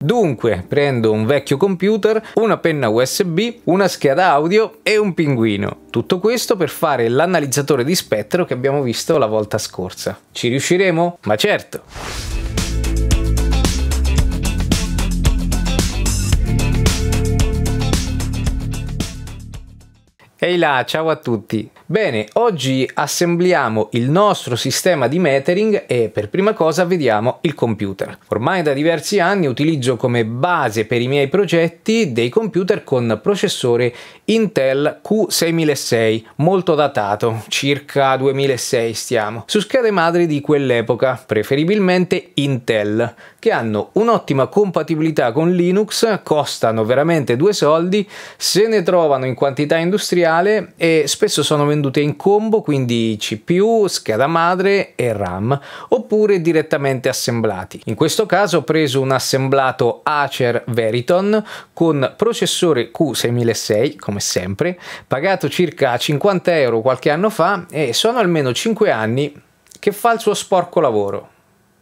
Dunque prendo un vecchio computer, una penna USB, una scheda audio e un pinguino. Tutto questo per fare l'analizzatore di spettro che abbiamo visto la volta scorsa. Ci riusciremo? Ma certo! Ehi là, ciao a tutti! Bene, oggi assembliamo il nostro sistema di metering e per prima cosa vediamo il computer. Ormai da diversi anni utilizzo come base per i miei progetti dei computer con processore Intel Q6006, molto datato, circa 2006 stiamo, su schede madre di quell'epoca, preferibilmente Intel, che hanno un'ottima compatibilità con Linux, costano veramente due soldi, se ne trovano in quantità industriale e spesso sono venuti vendute in combo, quindi CPU, scheda madre e RAM, oppure direttamente assemblati. In questo caso ho preso un assemblato Acer Veriton con processore Q6006, come sempre, pagato circa 50 euro qualche anno fa e sono almeno 5 anni che fa il suo sporco lavoro.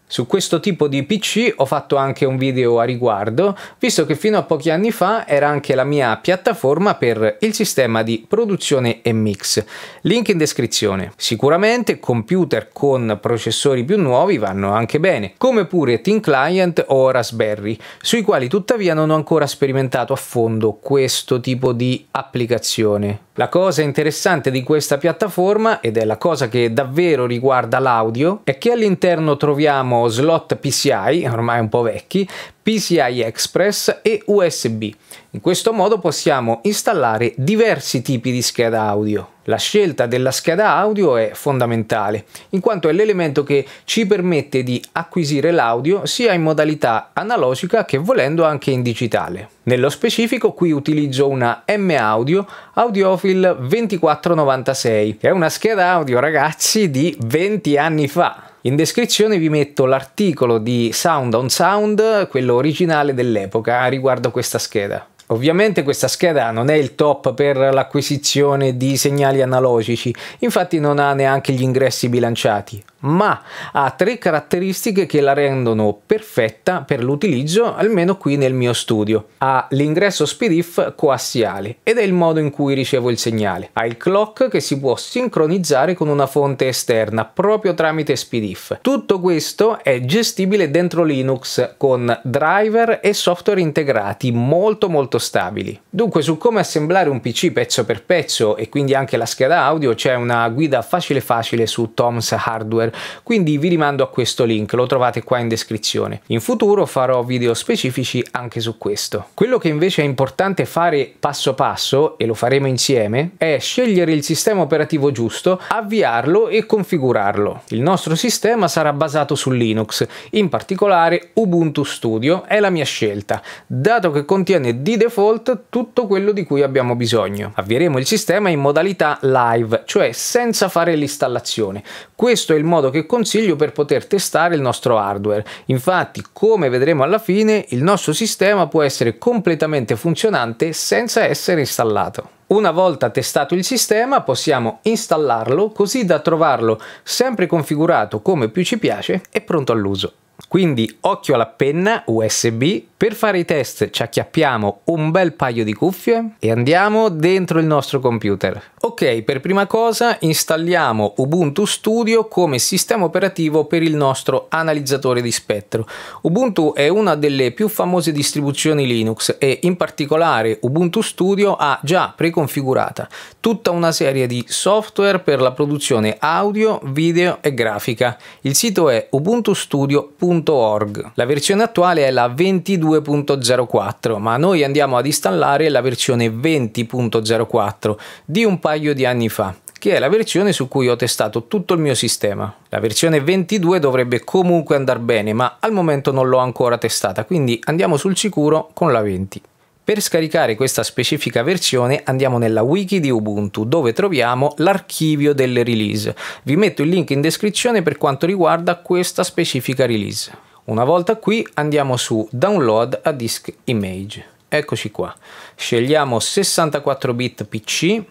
Su questo tipo di PC ho fatto anche un video a riguardo, visto che fino a pochi anni fa era anche la mia piattaforma per il sistema di produzione e mix. Link in descrizione. Sicuramente computer con processori più nuovi vanno anche bene, come pure Team Client o Raspberry, sui quali tuttavia non ho ancora sperimentato a fondo questo tipo di applicazione. La cosa interessante di questa piattaforma, ed è la cosa che davvero riguarda l'audio, è che all'interno troviamo slot PCI, ormai un po' vecchi, PCI Express e USB. In questo modo possiamo installare diversi tipi di scheda audio. La scelta della scheda audio è fondamentale, in quanto è l'elemento che ci permette di acquisire l'audio sia in modalità analogica che volendo anche in digitale. Nello specifico qui utilizzo una M-Audio Audiofil 2496, che è una scheda audio ragazzi di 20 anni fa. In descrizione vi metto l'articolo di Sound on Sound, quello originale dell'epoca, riguardo questa scheda. Ovviamente questa scheda non è il top per l'acquisizione di segnali analogici, infatti non ha neanche gli ingressi bilanciati, ma ha tre caratteristiche che la rendono perfetta per l'utilizzo, almeno qui nel mio studio. Ha l'ingresso SPDIF coassiale ed è il modo in cui ricevo il segnale. Ha il clock che si può sincronizzare con una fonte esterna proprio tramite SPDIF. Tutto questo è gestibile dentro Linux con driver e software integrati molto molto molto stabili. Dunque su come assemblare un PC pezzo per pezzo e quindi anche la scheda audio c'è una guida facile facile su Tom's Hardware, quindi vi rimando a questo link, lo trovate qua in descrizione. In futuro farò video specifici anche su questo. Quello che invece è importante fare passo passo, e lo faremo insieme, è scegliere il sistema operativo giusto, avviarlo e configurarlo. Il nostro sistema sarà basato su Linux, in particolare Ubuntu Studio è la mia scelta, dato che contiene DDoS default tutto quello di cui abbiamo bisogno. Avvieremo il sistema in modalità live, cioè senza fare l'installazione. Questo è il modo che consiglio per poter testare il nostro hardware. Infatti, come vedremo alla fine, il nostro sistema può essere completamente funzionante senza essere installato. Una volta testato il sistema possiamo installarlo così da trovarlo sempre configurato come più ci piace e pronto all'uso. Quindi occhio alla penna USB per fare i test ci acchiappiamo un bel paio di cuffie e andiamo dentro il nostro computer. Ok, per prima cosa installiamo Ubuntu Studio come sistema operativo per il nostro analizzatore di spettro. Ubuntu è una delle più famose distribuzioni Linux e in particolare Ubuntu Studio ha già preconfigurata tutta una serie di software per la produzione audio, video e grafica. Il sito è ubuntustudio.org. La versione attuale è la 22 22.04, ma noi andiamo ad installare la versione 20.04 di un paio di anni fa che è la versione su cui ho testato tutto il mio sistema. La versione 22 dovrebbe comunque andare bene, ma al momento non l'ho ancora testata, quindi andiamo sul sicuro con la 20. Per scaricare questa specifica versione andiamo nella wiki di Ubuntu dove troviamo l'archivio delle release. Vi metto il link in descrizione per quanto riguarda questa specifica release. Una volta qui andiamo su Download a Disk Image. Eccoci qua. Scegliamo 64 bit PC.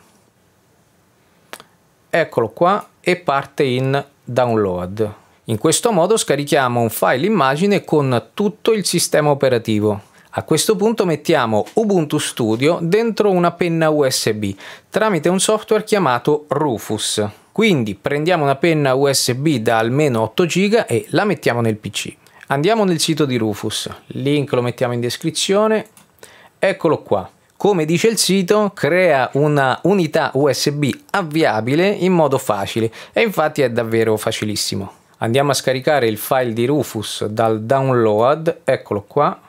Eccolo qua e parte in download. In questo modo scarichiamo un file immagine con tutto il sistema operativo. A questo punto mettiamo Ubuntu Studio dentro una penna USB tramite un software chiamato Rufus. Quindi prendiamo una penna USB da almeno 8 GB e la mettiamo nel PC. Andiamo nel sito di Rufus, link lo mettiamo in descrizione, eccolo qua. Come dice il sito, crea una unità USB avviabile in modo facile e infatti è davvero facilissimo. Andiamo a scaricare il file di Rufus dal download, eccolo qua,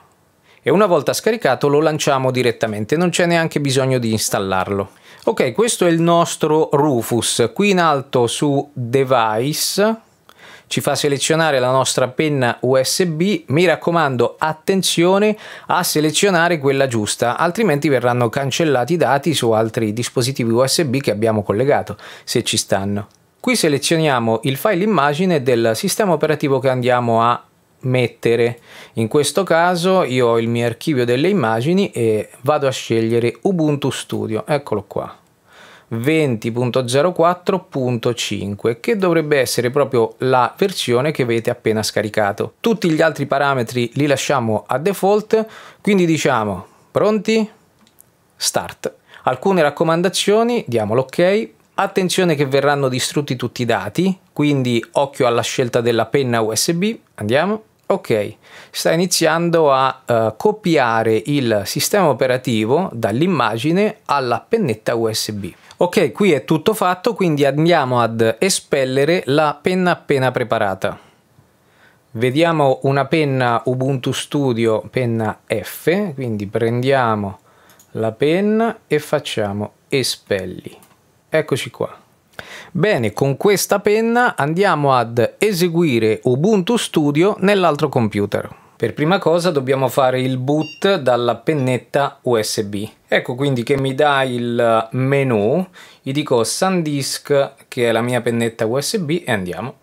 e una volta scaricato lo lanciamo direttamente, non c'è neanche bisogno di installarlo. Ok, questo è il nostro Rufus, qui in alto su device ci fa selezionare la nostra penna USB. Mi raccomando, attenzione a selezionare quella giusta, altrimenti verranno cancellati i dati su altri dispositivi USB che abbiamo collegato, se ci stanno. Qui selezioniamo il file immagine del sistema operativo che andiamo a mettere. In questo caso io ho il mio archivio delle immagini e vado a scegliere Ubuntu Studio. Eccolo qua. 20.04.5 che dovrebbe essere proprio la versione che avete appena scaricato. Tutti gli altri parametri li lasciamo a default, quindi diciamo pronti? Start. Alcune raccomandazioni, diamo l'ok, Attenzione che verranno distrutti tutti i dati, quindi occhio alla scelta della penna USB. Andiamo. Ok, sta iniziando a uh, copiare il sistema operativo dall'immagine alla pennetta USB. Ok, qui è tutto fatto, quindi andiamo ad espellere la penna appena preparata. Vediamo una penna Ubuntu Studio, penna F, quindi prendiamo la penna e facciamo espelli. Eccoci qua. Bene, con questa penna andiamo ad eseguire Ubuntu Studio nell'altro computer. Per prima cosa dobbiamo fare il boot dalla pennetta USB. Ecco quindi che mi dà il menu, gli dico SanDisk che è la mia pennetta USB e andiamo.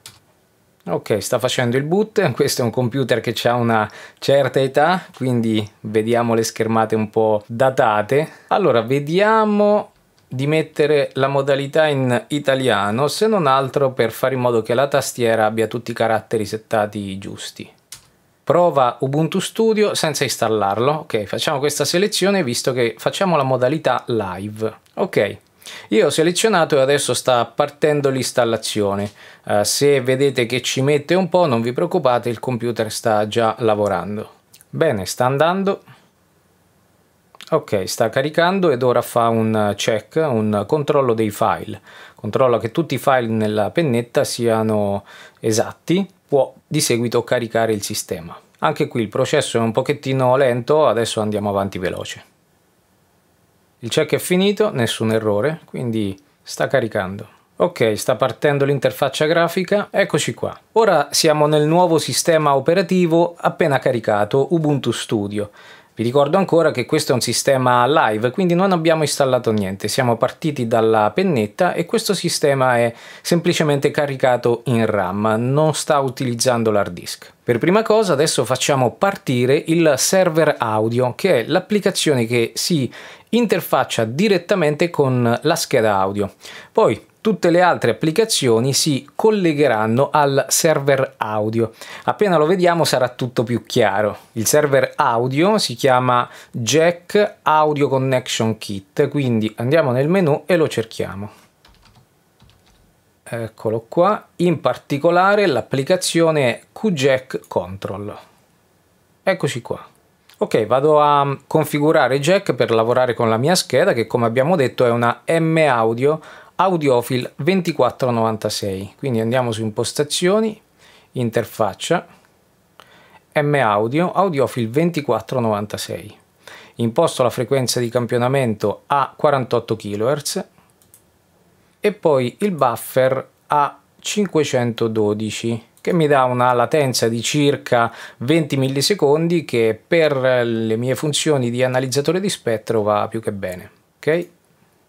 Ok, sta facendo il boot, questo è un computer che ha una certa età, quindi vediamo le schermate un po' datate. Allora, vediamo di mettere la modalità in italiano, se non altro per fare in modo che la tastiera abbia tutti i caratteri settati giusti prova Ubuntu Studio senza installarlo. Ok, facciamo questa selezione visto che facciamo la modalità live. Ok. Io ho selezionato e adesso sta partendo l'installazione. Eh, se vedete che ci mette un po', non vi preoccupate, il computer sta già lavorando. Bene, sta andando. Ok, sta caricando ed ora fa un check, un controllo dei file. Controlla che tutti i file nella pennetta siano esatti può di seguito caricare il sistema. Anche qui il processo è un pochettino lento, adesso andiamo avanti veloce. Il check è finito, nessun errore, quindi sta caricando. Ok, sta partendo l'interfaccia grafica, eccoci qua. Ora siamo nel nuovo sistema operativo appena caricato, Ubuntu Studio. Vi ricordo ancora che questo è un sistema live, quindi non abbiamo installato niente, siamo partiti dalla pennetta e questo sistema è semplicemente caricato in RAM, non sta utilizzando l'hard disk. Per prima cosa adesso facciamo partire il server audio, che è l'applicazione che si interfaccia direttamente con la scheda audio. Poi tutte le altre applicazioni si collegheranno al server audio. Appena lo vediamo sarà tutto più chiaro. Il server audio si chiama Jack Audio Connection Kit, quindi andiamo nel menu e lo cerchiamo. Eccolo qua, in particolare l'applicazione QJack Control. Eccoci qua. Ok, vado a configurare Jack per lavorare con la mia scheda che come abbiamo detto è una M-Audio Audiofil 2496, quindi andiamo su impostazioni, interfaccia, M Audio, Audiofil 2496. Imposto la frequenza di campionamento a 48 kHz e poi il buffer a 512 che mi dà una latenza di circa 20 millisecondi che per le mie funzioni di analizzatore di spettro va più che bene. Okay?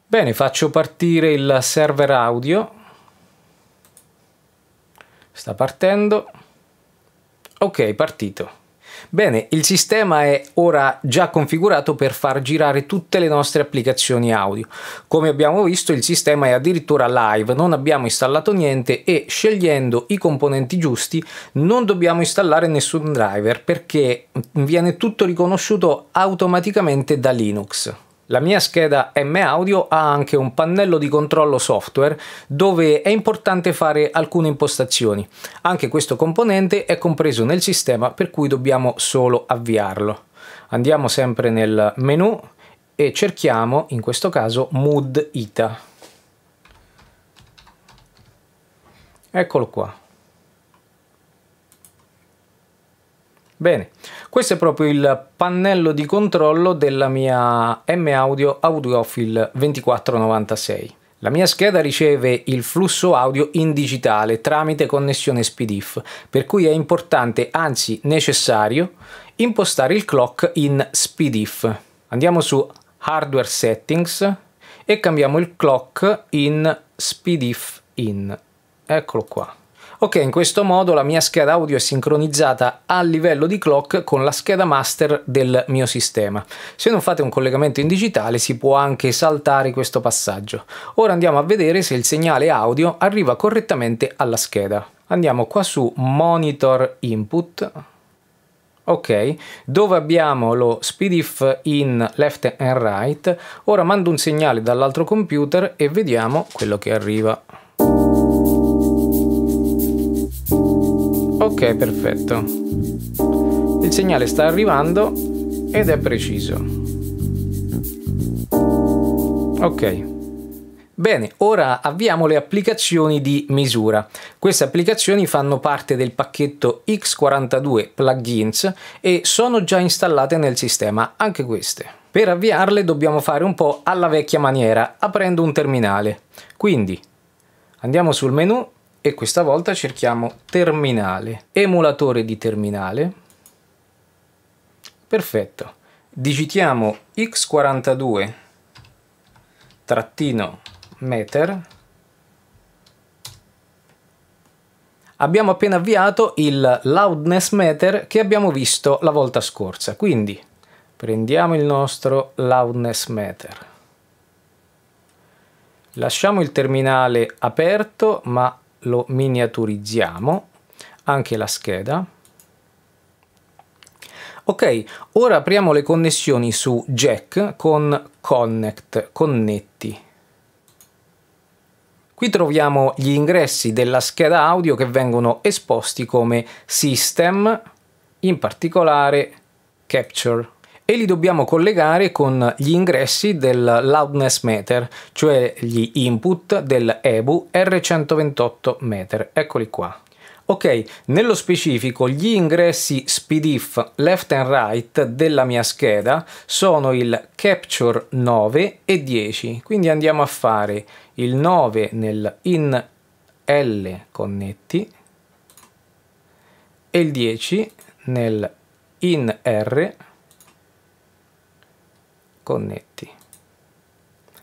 Bene, faccio partire il server audio. Sta partendo. Ok, partito. Bene, il sistema è ora già configurato per far girare tutte le nostre applicazioni audio. Come abbiamo visto il sistema è addirittura live, non abbiamo installato niente e scegliendo i componenti giusti non dobbiamo installare nessun driver perché viene tutto riconosciuto automaticamente da Linux. La mia scheda M-Audio ha anche un pannello di controllo software dove è importante fare alcune impostazioni. Anche questo componente è compreso nel sistema per cui dobbiamo solo avviarlo. Andiamo sempre nel menu e cerchiamo in questo caso Mood Ita. Eccolo qua. Bene, questo è proprio il pannello di controllo della mia M-Audio Audiophile 2496. La mia scheda riceve il flusso audio in digitale tramite connessione SPDIF, per cui è importante, anzi necessario, impostare il clock in SPDIF. Andiamo su Hardware Settings e cambiamo il clock in SPDIF in. Eccolo qua. Ok, in questo modo la mia scheda audio è sincronizzata a livello di clock con la scheda master del mio sistema. Se non fate un collegamento in digitale si può anche saltare questo passaggio. Ora andiamo a vedere se il segnale audio arriva correttamente alla scheda. Andiamo qua su Monitor Input, ok, dove abbiamo lo speedif in left and right, ora mando un segnale dall'altro computer e vediamo quello che arriva. Ok, perfetto. Il segnale sta arrivando ed è preciso. Ok. Bene, ora avviamo le applicazioni di misura. Queste applicazioni fanno parte del pacchetto X42 plugins e sono già installate nel sistema, anche queste. Per avviarle dobbiamo fare un po' alla vecchia maniera, aprendo un terminale. Quindi andiamo sul menu e questa volta cerchiamo terminale, emulatore di terminale. Perfetto. Digitiamo x42 trattino meter. Abbiamo appena avviato il loudness meter che abbiamo visto la volta scorsa. Quindi prendiamo il nostro loudness meter. Lasciamo il terminale aperto ma lo miniaturizziamo, anche la scheda. Ok, ora apriamo le connessioni su Jack con Connect, connetti. Qui troviamo gli ingressi della scheda audio che vengono esposti come System, in particolare Capture e li dobbiamo collegare con gli ingressi del loudness meter, cioè gli input del EBU R128 meter. Eccoli qua. Ok, nello specifico gli ingressi SPDIF left and right della mia scheda sono il capture 9 e 10, quindi andiamo a fare il 9 nel in L connetti e il 10 nel in R connetti connetti.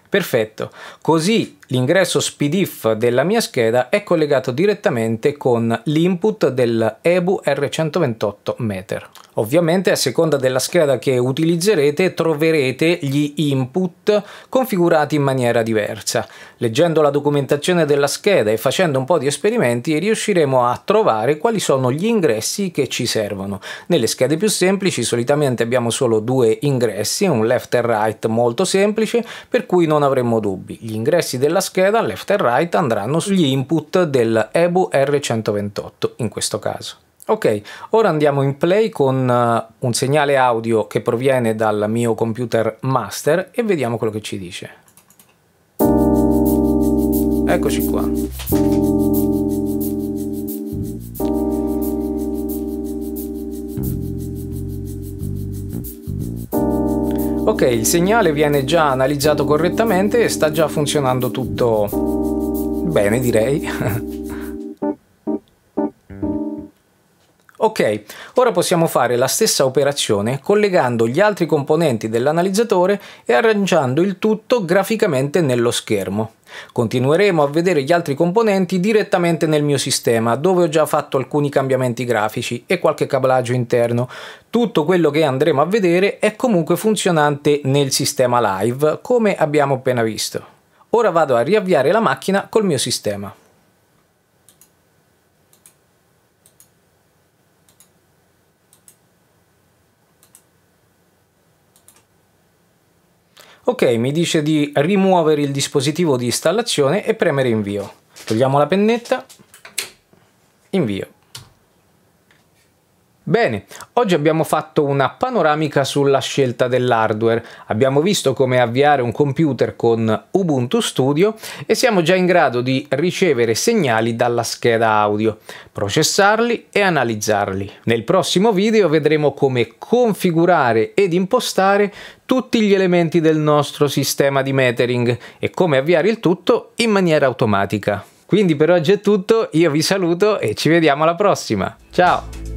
Perfetto, così L'ingresso SPDIF della mia scheda è collegato direttamente con l'input del EBU R128 Meter. Ovviamente a seconda della scheda che utilizzerete troverete gli input configurati in maniera diversa. Leggendo la documentazione della scheda e facendo un po' di esperimenti riusciremo a trovare quali sono gli ingressi che ci servono. Nelle schede più semplici solitamente abbiamo solo due ingressi, un left e right molto semplice per cui non avremmo dubbi. Gli ingressi della scheda left e right andranno sugli input del EBU R128 in questo caso. Ok, ora andiamo in play con eh, un segnale audio che proviene dal mio computer master e vediamo quello che ci dice. Eccoci qua. Ok, il segnale viene già analizzato correttamente e sta già funzionando tutto bene, direi. ok, ora possiamo fare la stessa operazione collegando gli altri componenti dell'analizzatore e arrangiando il tutto graficamente nello schermo. Continueremo a vedere gli altri componenti direttamente nel mio sistema, dove ho già fatto alcuni cambiamenti grafici e qualche cablaggio interno. Tutto quello che andremo a vedere è comunque funzionante nel sistema live, come abbiamo appena visto. Ora vado a riavviare la macchina col mio sistema. Ok, mi dice di rimuovere il dispositivo di installazione e premere invio. Togliamo la pennetta, invio. Bene, oggi abbiamo fatto una panoramica sulla scelta dell'hardware, abbiamo visto come avviare un computer con Ubuntu Studio e siamo già in grado di ricevere segnali dalla scheda audio, processarli e analizzarli. Nel prossimo video vedremo come configurare ed impostare tutti gli elementi del nostro sistema di metering e come avviare il tutto in maniera automatica. Quindi per oggi è tutto, io vi saluto e ci vediamo alla prossima. Ciao!